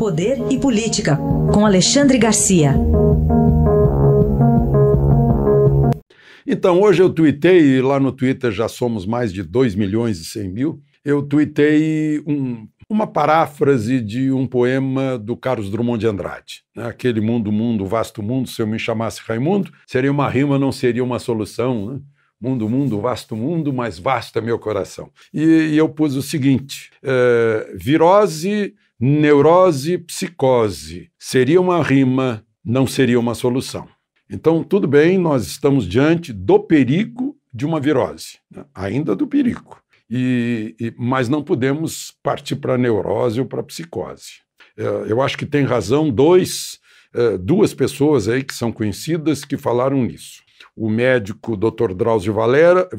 Poder e Política, com Alexandre Garcia. Então, hoje eu tuitei, lá no Twitter já somos mais de 2 milhões e 100 mil, eu tuitei um, uma paráfrase de um poema do Carlos Drummond de Andrade. Né? Aquele mundo, mundo, vasto mundo, se eu me chamasse Raimundo, seria uma rima, não seria uma solução. Né? Mundo, mundo, vasto mundo, mas vasto é meu coração. E, e eu pus o seguinte: é, virose neurose, psicose. Seria uma rima, não seria uma solução. Então, tudo bem, nós estamos diante do perigo de uma virose, né? ainda do perigo. E, e, mas não podemos partir para neurose ou para psicose. É, eu acho que tem razão dois, é, duas pessoas aí que são conhecidas que falaram nisso o médico Dr. Drauzio Valera, eh,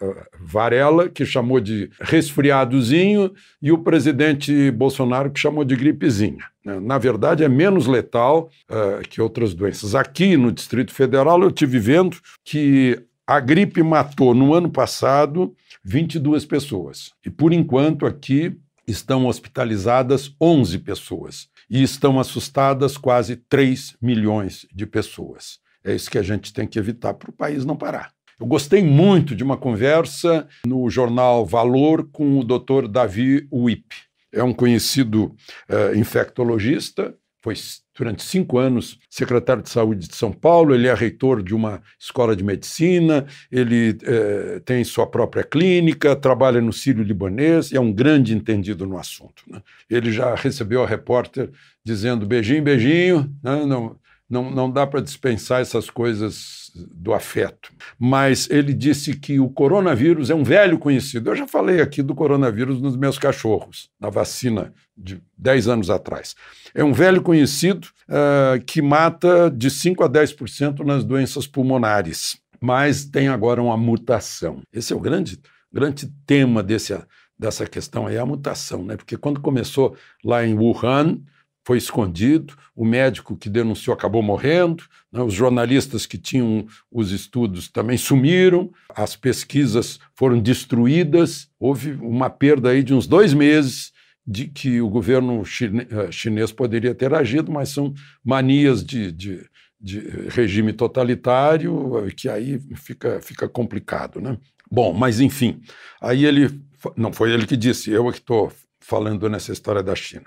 eh, Varela, que chamou de resfriadozinho, e o presidente Bolsonaro, que chamou de gripezinha. Né? Na verdade, é menos letal uh, que outras doenças. Aqui no Distrito Federal, eu estive vendo que a gripe matou, no ano passado, 22 pessoas. E, por enquanto, aqui estão hospitalizadas 11 pessoas. E estão assustadas quase 3 milhões de pessoas. É isso que a gente tem que evitar para o país não parar. Eu gostei muito de uma conversa no jornal Valor com o Dr. Davi Wip. É um conhecido uh, infectologista, foi durante cinco anos secretário de saúde de São Paulo, ele é reitor de uma escola de medicina, ele eh, tem sua própria clínica, trabalha no Sírio Libanês e é um grande entendido no assunto. Né? Ele já recebeu a repórter dizendo beijinho, beijinho, né? não, não, não dá para dispensar essas coisas do afeto. Mas ele disse que o coronavírus é um velho conhecido. Eu já falei aqui do coronavírus nos meus cachorros, na vacina de 10 anos atrás. É um velho conhecido uh, que mata de 5 a 10% nas doenças pulmonares, mas tem agora uma mutação. Esse é o grande, grande tema desse, dessa questão é a mutação, né? Porque quando começou lá em Wuhan, foi escondido, o médico que denunciou acabou morrendo, né? os jornalistas que tinham os estudos também sumiram, as pesquisas foram destruídas, houve uma perda aí de uns dois meses de que o governo eh, chinês poderia ter agido, mas são manias de, de, de regime totalitário eh, que aí fica, fica complicado, né? Bom, mas enfim, aí ele, não foi ele que disse, eu é que estou falando nessa história da China.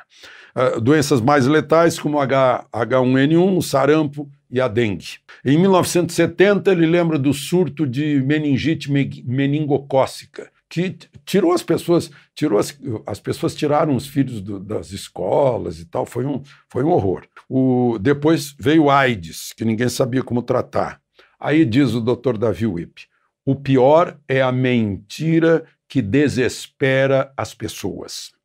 Uh, doenças mais letais como H, H1N1, o sarampo e a dengue. Em 1970, ele lembra do surto de meningite meningocócica, que tirou as pessoas, tirou as, as pessoas tiraram os filhos do, das escolas e tal, foi um, foi um horror. O, depois veio o AIDS, que ninguém sabia como tratar. Aí diz o Dr. Davi Wipp, o pior é a mentira que desespera as pessoas.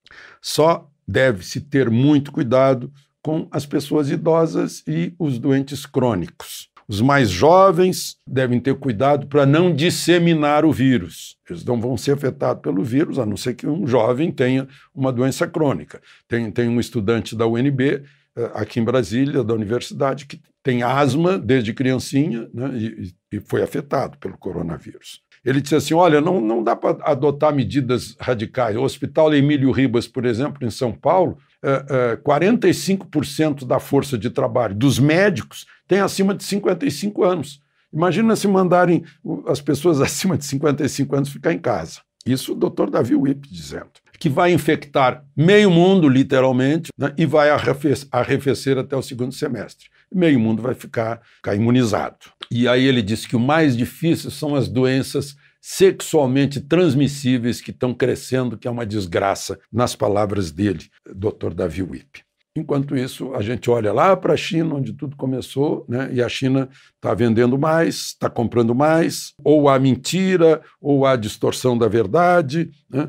Só deve-se ter muito cuidado com as pessoas idosas e os doentes crônicos. Os mais jovens devem ter cuidado para não disseminar o vírus. Eles não vão ser afetados pelo vírus, a não ser que um jovem tenha uma doença crônica. Tem, tem um estudante da UNB, eh, aqui em Brasília, da universidade, que tem asma desde criancinha né, e, e foi afetado pelo coronavírus. Ele disse assim: olha, não, não dá para adotar medidas radicais. O Hospital Emílio Ribas, por exemplo, em São Paulo, é, é, 45% da força de trabalho dos médicos tem acima de 55 anos. Imagina se mandarem as pessoas acima de 55 anos ficar em casa. Isso o doutor Davi Wipp dizendo que vai infectar meio mundo, literalmente, né, e vai arrefecer, arrefecer até o segundo semestre meio mundo vai ficar, ficar, imunizado. E aí ele disse que o mais difícil são as doenças sexualmente transmissíveis que estão crescendo, que é uma desgraça, nas palavras dele, Dr. Davi Wipp. Enquanto isso, a gente olha lá para a China, onde tudo começou, né? e a China está vendendo mais, está comprando mais, ou há mentira, ou há distorção da verdade. Né?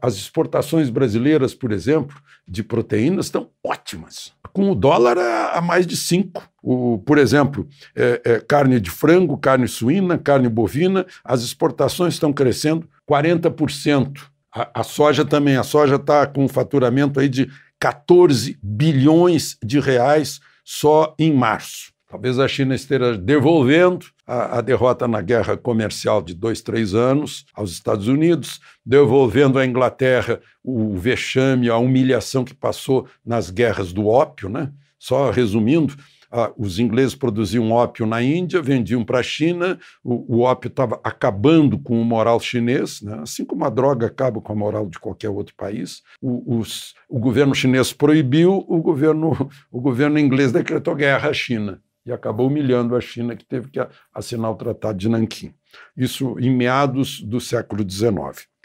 As exportações brasileiras, por exemplo, de proteínas estão ótimas, com o dólar a, mais de 5. O, por exemplo, é, é, carne de frango, carne suína, carne bovina, as exportações estão crescendo 40%. A, a soja também, a soja está com um faturamento aí de 14 bilhões de reais só em março. Talvez a China esteja devolvendo a, a, derrota na guerra comercial de dois, três anos aos Estados Unidos, devolvendo à Inglaterra o vexame, a humilhação que passou nas guerras do ópio, né? Só resumindo, ah, os ingleses produziam ópio na Índia, vendiam para a China, o, o ópio estava acabando com o moral chinês, né? assim como a droga acaba com a moral de qualquer outro país. O, os, o governo chinês proibiu, o governo, o governo inglês decretou guerra à China e acabou humilhando a China, que teve que assinar o Tratado de Nanquim. Isso em meados do século XIX.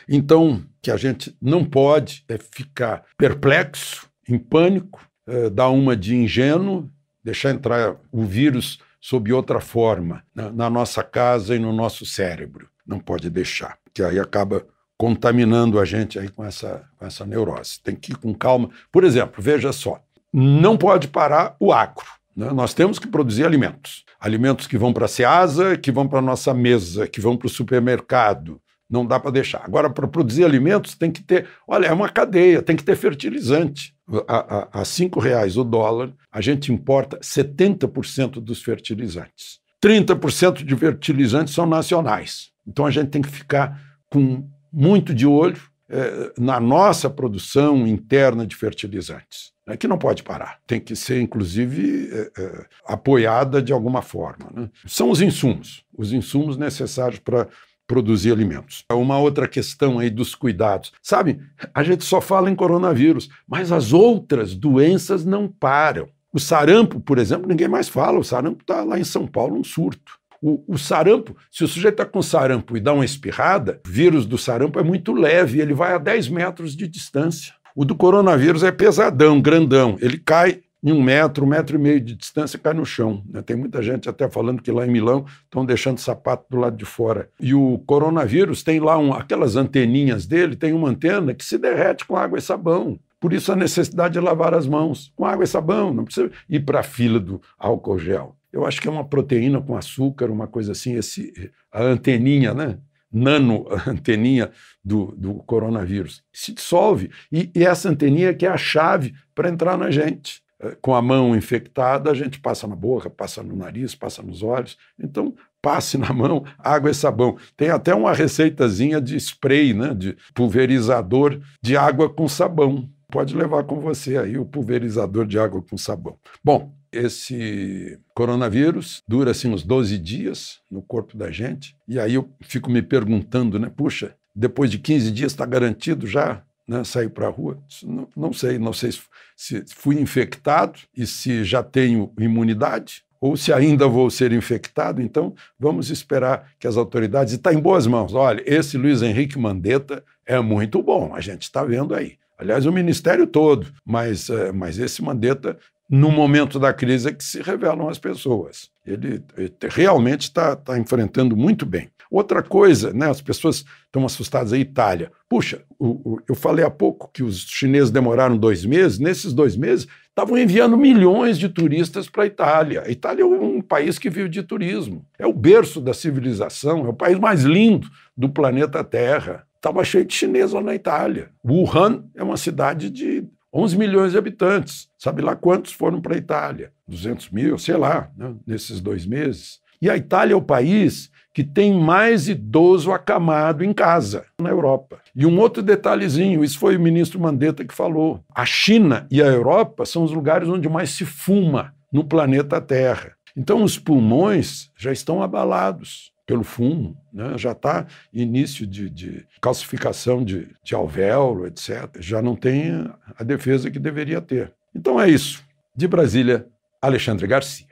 Então, que a gente não pode é ficar perplexo, em pânico, é, dar uma de ingênuo deixar entrar o vírus sob outra forma na, na nossa casa e no nosso cérebro. Não pode deixar, que aí acaba contaminando a gente aí com essa, com essa neurose. Tem que ir com calma. Por exemplo, veja só, não pode parar o agro. Né? Nós temos que produzir alimentos. Alimentos que vão para a seasa, que vão para a nossa mesa, que vão para o supermercado, não dá para deixar. Agora, para produzir alimentos, tem que ter. Olha, é uma cadeia, tem que ter fertilizante. A, a, a cinco reais o dólar, a gente importa 70% dos fertilizantes. 30% de fertilizantes são nacionais. Então a gente tem que ficar com muito de olho é, na nossa produção interna de fertilizantes, né, que não pode parar. Tem que ser, inclusive, é, é, apoiada de alguma forma. Né? São os insumos, os insumos necessários para produzir alimentos. É uma outra questão aí dos cuidados. Sabe, a gente só fala em coronavírus, mas as outras doenças não param. O sarampo, por exemplo, ninguém mais fala. O sarampo está lá em São Paulo um surto. O, o sarampo, se o sujeito está com sarampo e dá uma espirrada, o vírus do sarampo é muito leve, ele vai a 10 metros de distância. O do coronavírus é pesadão, grandão, ele cai em um metro, um metro e meio de distância, cai no chão. Né? Tem muita gente até falando que lá em Milão estão deixando sapato do lado de fora. E o coronavírus tem lá um, aquelas anteninhas dele, tem uma antena que se derrete com água e sabão. Por isso a necessidade de lavar as mãos com água e sabão, não precisa ir para a fila do álcool gel. Eu acho que é uma proteína com açúcar, uma coisa assim, esse, a anteninha, né? nano anteninha do, do coronavírus. Se dissolve. E, e essa anteninha que é a chave para entrar na gente com a mão infectada, a gente passa na boca, passa no nariz, passa nos olhos. Então, passe na mão, água e sabão. Tem até uma receitazinha de spray, né, de pulverizador de água com sabão. Pode levar com você aí o pulverizador de água com sabão. Bom, esse coronavírus dura assim uns 12 dias no corpo da gente, e aí eu fico me perguntando, né, puxa, depois de 15 dias está garantido já né, para a rua? Não, não, sei, não sei se, se fui infectado e se já tenho imunidade ou se ainda vou ser infectado, então vamos esperar que as autoridades. Está em boas mãos. Olha, esse Luiz Henrique Mandetta é muito bom, a gente está vendo aí. Aliás, o ministério todo, mas, eh, mas esse Mandetta, no momento da crise, é que se revelam as pessoas. Ele, ele realmente está tá enfrentando muito bem. Outra coisa, né, as pessoas estão assustadas aí, Itália. Puxa, o, o, eu falei há pouco que os chineses demoraram dois meses, nesses dois meses estavam enviando milhões de turistas para a Itália. A Itália é um país que vive de turismo, é o berço da civilização, é o país mais lindo do planeta Terra. Estava cheio de chineses lá na Itália. Wuhan é uma cidade de 11 milhões de habitantes. Sabe lá quantos foram para a Itália? 200 mil, sei lá, né, nesses dois meses. E a Itália é o país que tem mais idoso acamado em casa na Europa. E um outro detalhezinho, isso foi o ministro Mandetta que falou. A China e a Europa são os lugares onde mais se fuma no planeta Terra. Então os pulmões já estão abalados pelo fumo, né? já está início de, de calcificação de, de alvéolo, etc. Já não tem a defesa que deveria ter. Então é isso. De Brasília, Alexandre Garcia.